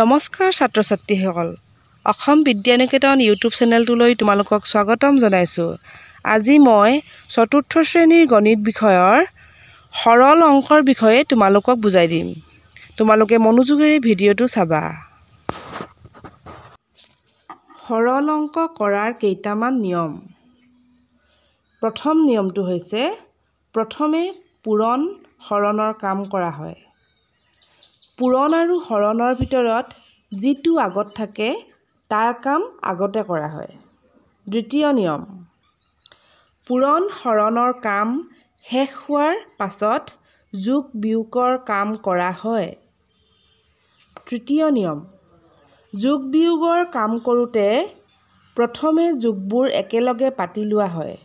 নমস্কাৰ ছাত্ৰ ছাত্ৰীসকল অসম বিদ্যা নিকেতন ইউটিউব চেনেলটোলৈ তোমালোকক স্বাগতম জনাইছোঁ আজি মই চতুৰ্থ শ্ৰেণীৰ গণিত বিষয়ৰ সৰল অংকৰ বিষয়ে তোমালোকক বুজাই দিম তোমালোকে মনোযোগেৰে ভিডিঅ'টো চাবা সৰল অংক কৰাৰ কেইটামান নিয়ম প্ৰথম নিয়মটো হৈছে প্ৰথমে পূৰণ হৰণৰ কাম কৰা হয় পূৰণ আৰু হৰণৰ ভিতৰত যিটো আগত থাকে তাৰ কাম আগতে কৰা হয় দ্বিতীয় নিয়ম পূৰণ হৰণৰ কাম শেষ হোৱাৰ পাছত যোগ বিয়োগৰ কাম কৰা হয় তৃতীয় নিয়ম যোগ বিয়োগৰ কাম কৰোঁতে প্ৰথমে যোগবোৰ একেলগে পাতি লোৱা হয়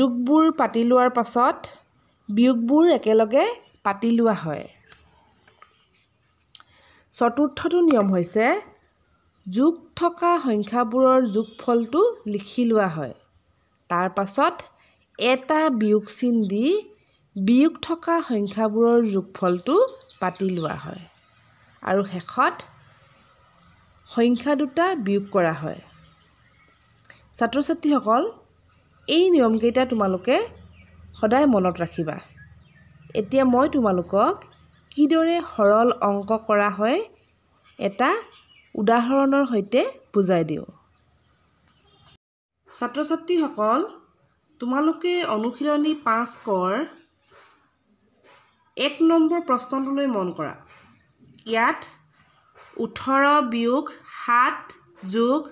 যোগবোৰ পাতি লোৱাৰ পাছত বিয়োগবোৰ একেলগে পাতি লোৱা হয় চতুৰ্থটো নিয়ম হৈছে যোগ থকা সংখ্যাবোৰৰ যোগফলটো লিখি লোৱা হয় তাৰ পাছত এটা বিয়োগ চিন দি বিয়োগ থকা সংখ্যাবোৰৰ যোগফলটো পাতি লোৱা হয় আৰু শেষত সংখ্যা দুটা বিয়োগ কৰা হয় ছাত্ৰ ছাত্ৰীসকল এই নিয়মকেইটা তোমালোকে সদায় মনত ৰাখিবা এতিয়া মই তোমালোকক কিদৰে সৰল অংক কৰা হয় এটা উদাহৰণৰ সৈতে বুজাই দিওঁ ছাত্ৰ ছাত্ৰীসকল তোমালোকে অনুশীলনী পাঁচ কৰ এক নম্বৰ প্ৰশ্নটোলৈ মন কৰা ইয়াত ওঠৰ বিয়োগ সাত যোগ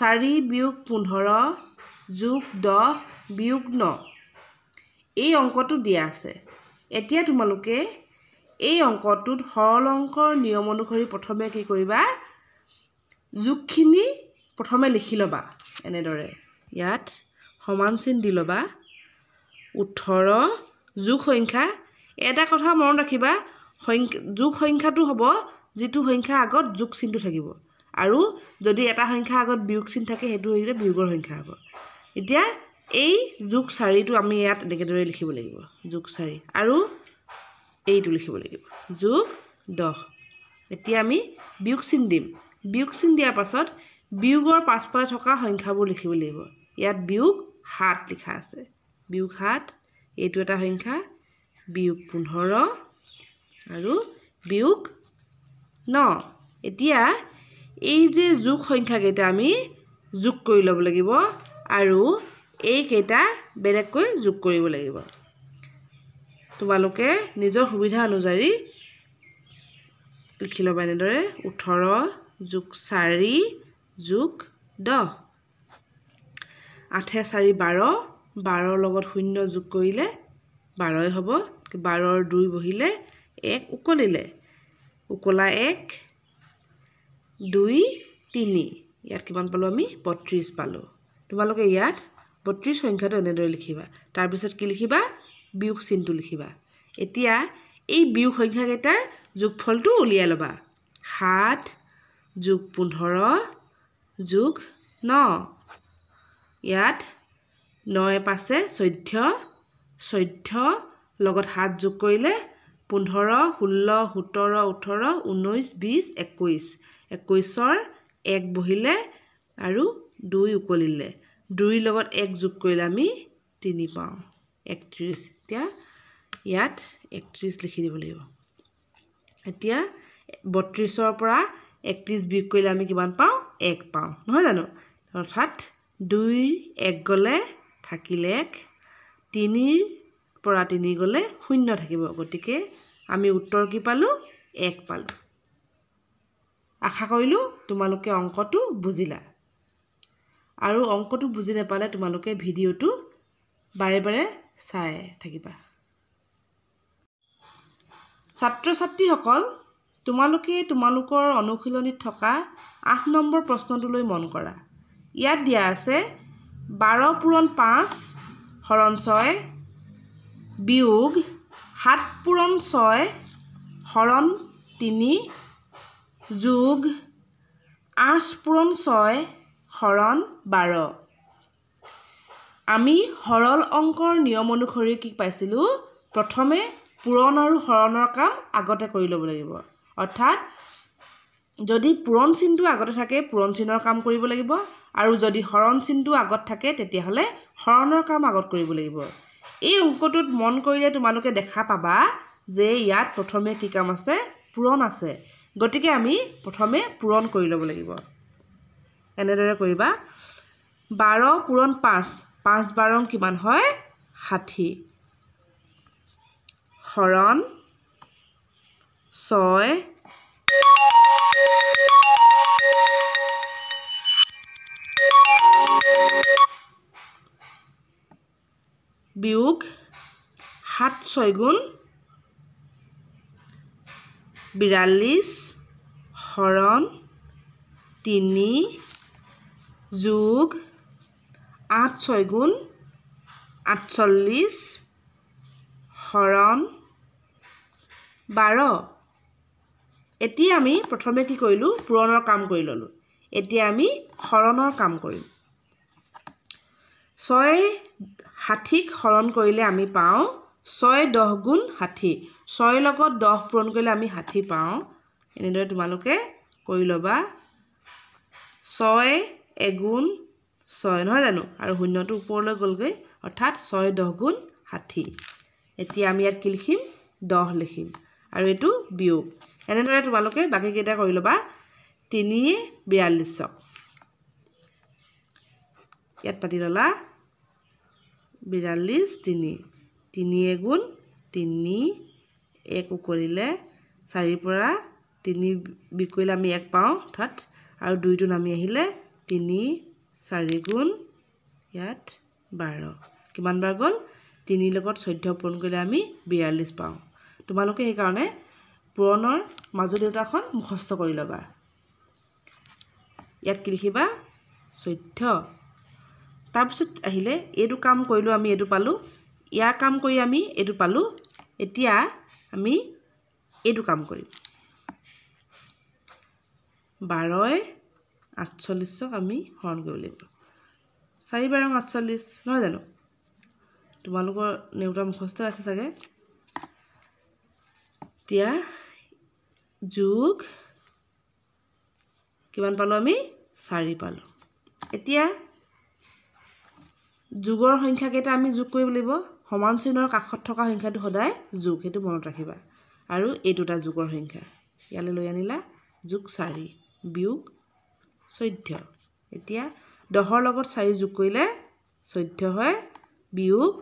চাৰি বিয়োগ পোন্ধৰ যোগ দহ বিয়োগ ন এই অংকটো দিয়া আছে এতিয়া তোমালোকে এই অংকটোত সৰল অংকৰ নিয়ম অনুসৰি প্ৰথমে কি কৰিবা যোগখিনি প্ৰথমে লিখি ল'বা এনেদৰে ইয়াত সমান চিন দি ল'বা ওঠৰ যোগ সংখ্যা এটা কথা মনত ৰাখিবা সংখ্যা যোগ সংখ্যাটো হ'ব যিটো সংখ্যা আগত যোগ চিনটো থাকিব আৰু যদি এটা সংখ্যা আগত বিয়োগ চিন থাকে সেইটো হৈ বিয়োগৰ সংখ্যা হ'ব এতিয়া এই যোগ চাৰিটো আমি ইয়াত এনেকৈ দৰে লিখিব লাগিব যোগ চাৰি আৰু এইটো লিখিব লাগিব যোগ দহ এতিয়া আমি বিয়োগ চিন দিম বিয়োগ চিন দিয়াৰ পাছত বিয়োগৰ পাছফালে থকা সংখ্যাবোৰ লিখিব লাগিব ইয়াত বিয়োগ সাত লিখা আছে বিয়োগ সাত এইটো এটা সংখ্যা বিয়োগ পোন্ধৰ আৰু বিয়োগ ন এতিয়া এই যে যোগ সংখ্যাকেইটা আমি যোগ কৰি ল'ব লাগিব আৰু এইকেইটা বেলেগকৈ যোগ কৰিব লাগিব তোমালোকে নিজৰ সুবিধা অনুযায়ী লিখি ল'বা এনেদৰে ওঠৰ যোগ চাৰি যোগ দহ আঠে চাৰি বাৰ বাৰৰ লগত শূন্য যোগ কৰিলে বাৰই হ'ব বাৰৰ দুই বহিলে এক উকলিলে উকলা এক দুই তিনি ইয়াত কিমান পালোঁ আমি বত্ৰিছ পালোঁ তোমালোকে ইয়াত বত্ৰিছ সংখ্যাটো এনেদৰে লিখিবা তাৰপিছত কি লিখিবা বিয়োগ চিনটো লিখিবা এতিয়া এই বিয়োগ সংখ্যাকেইটাৰ যোগফলটো উলিয়াই ল'বা সাত যোগ পোন্ধৰ যোগ ন ইয়াত ন পাঁচে চৈধ্য চৈধ্য লগত সাত যোগ কৰিলে পোন্ধৰ ষোল্ল সোতৰ ওঠৰ ঊনৈছ বিছ একৈছ একৈছৰ এক বহিলে আৰু দুই উকলিলে দুইৰ লগত এক যোগ কৰিলে আমি তিনি পাওঁ একত্ৰিছ এতিয়া ইয়াত একত্ৰিছ লিখি দিব লাগিব এতিয়া বত্ৰিছৰ পৰা একত্ৰিছ বিয়োগ কৰিলে আমি কিমান পাওঁ এক পাওঁ নহয় জানো অৰ্থাৎ দুইৰ এক গ'লে থাকিলে এক তিনিৰ পৰা তিনি গ'লে শূন্য থাকিব গতিকে আমি উত্তৰ কি পালোঁ এক পালোঁ আশা কৰিলোঁ তোমালোকে অংকটো বুজিলা আৰু অংকটো বুজি নাপালে তোমালোকে ভিডিঅ'টো বাৰে বাৰে চাই থাকিবা ছাত্ৰ ছাত্ৰীসকল তোমালোকে তোমালোকৰ অনুশীলনীত থকা আঠ নম্বৰ প্ৰশ্নটোলৈ মন কৰা ইয়াত দিয়া আছে বাৰ পূৰণ পাঁচ হৰণ ছয় বিয়োগ সাত পূৰণ ছয় হৰণ তিনি যোগ আঠ পূৰণ ছয় হৰণ বাৰ আমি সৰল অংকৰ নিয়ম অনুসৰি কি পাইছিলোঁ প্ৰথমে পূৰণ আৰু হৰণৰ কাম আগতে কৰি ল'ব লাগিব অৰ্থাৎ যদি পূৰণ চিনটো আগতে থাকে পূৰণ চিনৰ কাম কৰিব লাগিব আৰু যদি হৰণ চিনটো আগত থাকে তেতিয়াহ'লে হৰণৰ কাম আগত কৰিব লাগিব এই অংকটোত মন কৰিলে তোমালোকে দেখা পাবা যে ইয়াত প্ৰথমে কি কাম আছে পূৰণ আছে গতিকে আমি প্ৰথমে পূৰণ কৰি ল'ব লাগিব এনেদৰে কৰিবা বাৰ পূৰণ পাঁচ পাঁচ বাৰং কিমান হয় ষাঠি হৰণ ছয় বিয়োগ সাত ছয়গুণ বিৰাল্লিছ হৰণ তিনি যোগ আঠ ছয় গুণ আঠচল্লিছ হৰণ বাৰ এতিয়া আমি প্ৰথমে কি কৰিলোঁ পূৰণৰ কাম কৰি ল'লোঁ এতিয়া আমি হৰণৰ কাম কৰিম ছয় ষাঠিক হৰণ কৰিলে আমি পাওঁ ছয় দহ গুণ ষাঠি ছয়ৰ লগত দহ পূৰণ কৰিলে আমি ষাঠি পাওঁ এনেদৰে তোমালোকে কৰি ল'বা ছয় এগুণ ছয় নহয় জানো আৰু শূন্যটো ওপৰলৈ গ'লগৈ অৰ্থাৎ ছয় দহ গুণ ষাঠি এতিয়া আমি ইয়াত কি লিখিম দহ লিখিম আৰু এইটো বিয়োগ এনেদৰে তোমালোকে বাকীকেইটা কৰি ল'বা তিনি বিয়াল্লিছক ইয়াত পাতি ল'লা বিয়াল্লিছ তিনি তিনি এগুণ তিনি এক উকৰিলে চাৰিৰ পৰা তিনি বিকৰিলে আমি এক পাওঁ অৰ্থাৎ আৰু দুইটো নামি আহিলে তিনি চাৰি গুণ ইয়াত বাৰ কিমান বাৰ গ'ল তিনিৰ লগত চৈধ্য পূৰণ কৰিলে আমি বিয়াল্লিছ পাওঁ তোমালোকে সেইকাৰণে পূৰণৰ মাজুলীতাখন মুখস্থ কৰি ল'বা ইয়াত কি লিখিবা চৈধ্য তাৰপিছত আহিলে এইটো কাম কৰিলোঁ আমি এইটো পালোঁ ইয়াৰ কাম কৰি আমি এইটো পালোঁ এতিয়া আমি এইটো কাম কৰিম বাৰয়ে আঠচল্লিছক আমি হৰণ কৰিব লাগিব চাৰি বাৰং আঠচল্লিছ নহয় জানো তোমালোকৰ নেওতা মুখস্থ আছে চাগে এতিয়া যোগ কিমান পালোঁ আমি চাৰি পালোঁ এতিয়া যোগৰ সংখ্যাকেইটা আমি যোগ কৰিব লাগিব সমান চিহ্নৰ কাষত থকা সংখ্যাটো সদায় যোগ সেইটো মনত ৰাখিবা আৰু এই দুটা যোগৰ সংখ্যা ইয়ালৈ লৈ আনিলা যোগ চাৰি বিয়োগ চৈধ্য এতিয়া দহৰ লগত চাৰি যোগ কৰিলে চৈধ্য হয় বিয়োগ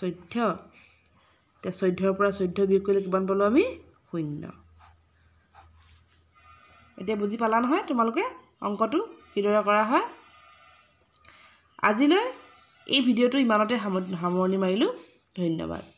চৈধ্য এতিয়া চৈধ্যৰ পৰা চৈধ্য বিয়োগ কৰিলে কিমান পালোঁ আমি শূন্য এতিয়া বুজি পালা নহয় তোমালোকে অংকটো কিদৰে কৰা হয় আজিলৈ এই ভিডিঅ'টো ইমানতে সামৰণি মাৰিলোঁ ধন্যবাদ